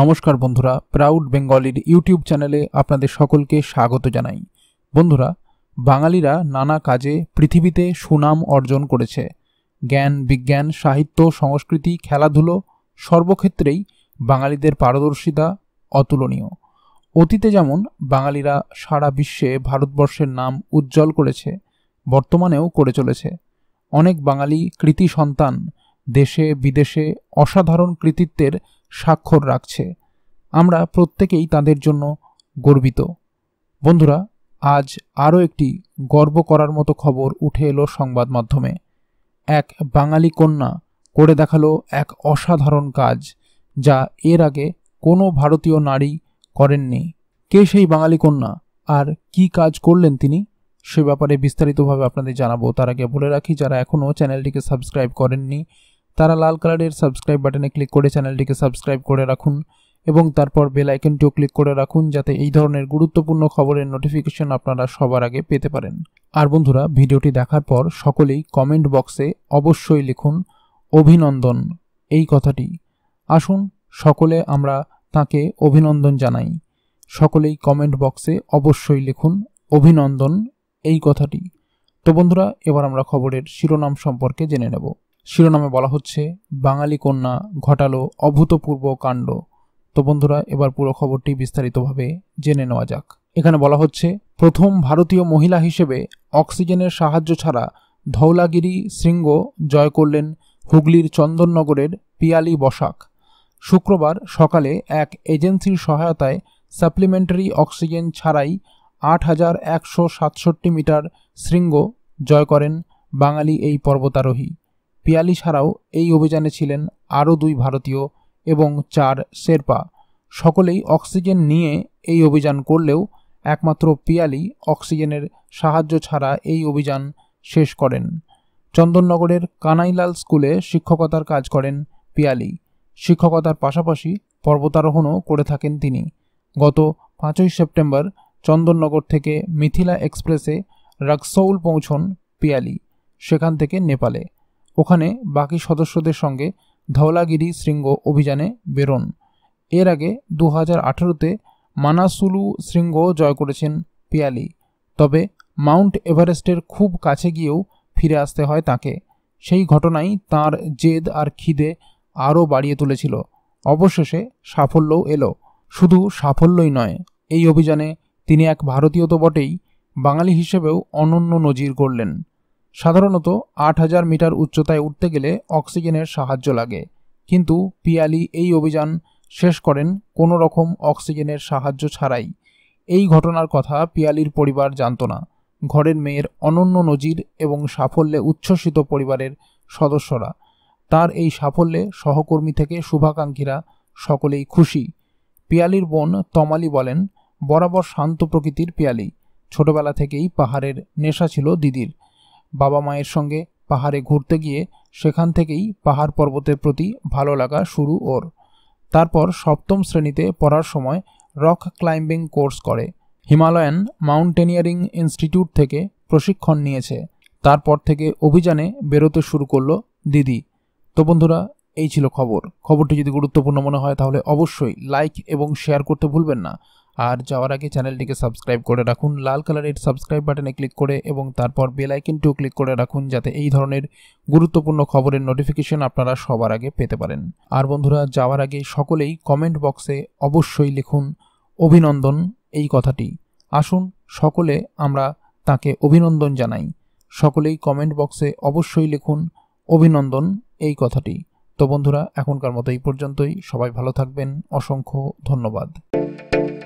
নমস্কার বন্ধুরা proud বেঙ্গলির YouTube চ্যানেলে আপনাদের সকলকে স্বাগত জানাই বন্ধুরা বাঙালিরা নানা কাজে পৃথিবীতে সুনাম অর্জন করেছে জ্ঞান বিজ্ঞান সাহিত্য সংস্কৃতি খেলাধুলো সর্বক্ষেত্রেই বাঙালিদের পারদর্শিতা অতুলনীয় অতীতে যেমন বাঙালিরা সারা বিশ্বে ভারতবর্ষের নাম উজ্জ্বল করেছে বর্তমানেও করে চলেছে অনেক বাঙালি কৃতি সন্তান দেশে বিদেশে অসাধারণ কৃতিত্বের স্বাক্ষর রাখছে আমরা প্রত্যেকেই তাদের জন্য গর্বিত বন্ধুরা আজ আরও একটি গর্ব করার মতো খবর উঠে এলো সংবাদ মাধ্যমে এক বাঙালি কন্যা করে দেখালো এক অসাধারণ কাজ যা এর আগে কোনো ভারতীয় নারী করেননি কে সেই বাঙালি কন্যা আর কি কাজ করলেন তিনি সে ব্যাপারে বিস্তারিতভাবে আপনাদের জানাবো তার আগে বলে রাখি যারা এখনও চ্যানেলটিকে সাবস্ক্রাইব করেননি তারা লাল কালারের সাবস্ক্রাইব বাটনে ক্লিক করে চ্যানেলটিকে সাবস্ক্রাইব করে রাখুন এবং তারপর বেল আইকনটিও ক্লিক করে রাখুন যাতে এই ধরনের গুরুত্বপূর্ণ খবরের নোটিফিকেশন আপনারা সবার আগে পেতে পারেন আর বন্ধুরা ভিডিওটি দেখার পর সকলেই কমেন্ট বক্সে অবশ্যই লিখুন অভিনন্দন এই কথাটি আসুন সকলে আমরা তাকে অভিনন্দন জানাই সকলেই কমেন্ট বক্সে অবশ্যই লিখুন অভিনন্দন এই কথাটি তো বন্ধুরা এবার আমরা খবরের শিরোনাম সম্পর্কে জেনে নেব শিরোনামে বলা হচ্ছে বাঙালি কন্যা ঘটালো অভূতপূর্ব কাণ্ড তো বন্ধুরা এবার পুরো খবরটি বিস্তারিতভাবে জেনে নেওয়া যাক এখানে বলা হচ্ছে প্রথম ভারতীয় মহিলা হিসেবে অক্সিজেনের সাহায্য ছাড়া ধৌলাগিরি শৃঙ্গ জয় করলেন হুগলির চন্দননগরের পিয়ালি বসাক শুক্রবার সকালে এক এজেন্সির সহায়তায় সাপ্লিমেন্টারি অক্সিজেন ছাড়াই আট হাজার একশো সাতষট্টি মিটার শৃঙ্গ জয় করেন বাঙালি এই পর্বতারোহী পিয়ালি ছাড়াও এই অভিযানে ছিলেন আরও দুই ভারতীয় এবং চার শেরপা সকলেই অক্সিজেন নিয়ে এই অভিযান করলেও একমাত্র পিয়ালি অক্সিজেনের সাহায্য ছাড়া এই অভিযান শেষ করেন চন্দননগরের কানাইলাল স্কুলে শিক্ষকতার কাজ করেন পিয়ালি শিক্ষকতার পাশাপাশি পর্বতারোহণও করে থাকেন তিনি গত পাঁচই সেপ্টেম্বর চন্দননগর থেকে মিথিলা এক্সপ্রেসে রাক্সৌল পৌঁছন পিয়ালি সেখান থেকে নেপালে ওখানে বাকি সদস্যদের সঙ্গে ধওলাগিরি শৃঙ্গ অভিযানে বেরোন এর আগে দু হাজার আঠারোতে মানাসুলু শৃঙ্গ জয় করেছেন পিয়ালি তবে মাউন্ট এভারেস্টের খুব কাছে গিয়েও ফিরে আসতে হয় তাকে সেই ঘটনাই তার জেদ আর খিদে আরও বাড়িয়ে তুলেছিল অবশেষে সাফল্যও এলো শুধু সাফল্যই নয় এই অভিযানে তিনি এক ভারতীয় তো বটেই বাঙালি হিসেবেও অনন্য নজির করলেন সাধারণত আট হাজার মিটার উচ্চতায় উঠতে গেলে অক্সিজেনের সাহায্য লাগে কিন্তু পিয়ালি এই অভিযান শেষ করেন কোনো রকম অক্সিজেনের সাহায্য ছাড়াই এই ঘটনার কথা পিয়ালির পরিবার জানত না ঘরের মেয়ের অনন্য নজির এবং সাফল্যে উচ্ছ্বসিত পরিবারের সদস্যরা তার এই সাফল্যে সহকর্মী থেকে শুভাকাঙ্ক্ষীরা সকলেই খুশি পিয়ালির বোন তমালি বলেন বরাবর শান্ত প্রকৃতির পিয়ালি ছোটবেলা থেকেই পাহাড়ের নেশা ছিল দিদির বাবা মায়ের সঙ্গে পাহাড়ে ঘুরতে গিয়ে সেখান থেকেই পাহাড় পর্বতের প্রতি ভালো লাগা শুরু ওর তারপর সপ্তম শ্রেণীতে পড়ার সময় রক ক্লাইম্বিং কোর্স করে হিমালয়ান মাউন্টেনিয়ারিং ইনস্টিটিউট থেকে প্রশিক্ষণ নিয়েছে তারপর থেকে অভিযানে বেরোতে শুরু করলো দিদি তো বন্ধুরা এই ছিল খবর খবরটি যদি গুরুত্বপূর্ণ মনে হয় তাহলে অবশ্যই লাইক এবং শেয়ার করতে ভুলবেন না আর যাওয়ার আগে চ্যানেলটিকে সাবস্ক্রাইব করে রাখুন লাল কালারের সাবস্ক্রাইব বাটনে ক্লিক করে এবং তারপর বেল আইকনটিও ক্লিক করে রাখুন যাতে এই ধরনের গুরুত্বপূর্ণ খবরের নোটিফিকেশন আপনারা সবার আগে পেতে পারেন আর বন্ধুরা যাওয়ার আগে সকলেই কমেন্ট বক্সে অবশ্যই লিখুন অভিনন্দন এই কথাটি আসুন সকলে আমরা তাকে অভিনন্দন জানাই সকলেই কমেন্ট বক্সে অবশ্যই লিখুন অভিনন্দন এই কথাটি তো বন্ধুরা এখনকার মতো এই পর্যন্তই সবাই ভালো থাকবেন অসংখ্য ধন্যবাদ